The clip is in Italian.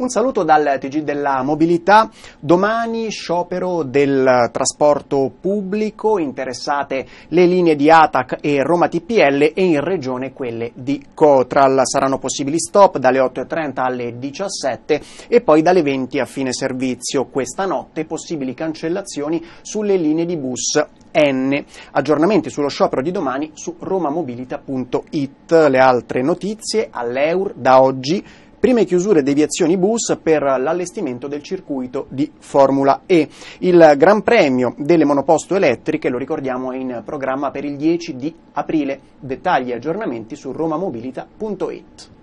Un saluto dal TG della mobilità. Domani sciopero del trasporto pubblico, interessate le linee di ATAC e Roma TPL e in regione quelle di Cotral. Saranno possibili stop dalle 8.30 alle 17 e poi dalle 20 a fine servizio. Questa notte possibili cancellazioni sulle linee di bus N. Aggiornamenti sullo sciopero di domani su romamobilita.it. Le altre notizie all'EUR da oggi Prime chiusure e deviazioni bus per l'allestimento del circuito di Formula E. Il Gran Premio delle monoposto elettriche, lo ricordiamo, è in programma per il 10 di aprile. Dettagli e aggiornamenti su romamobilita.it.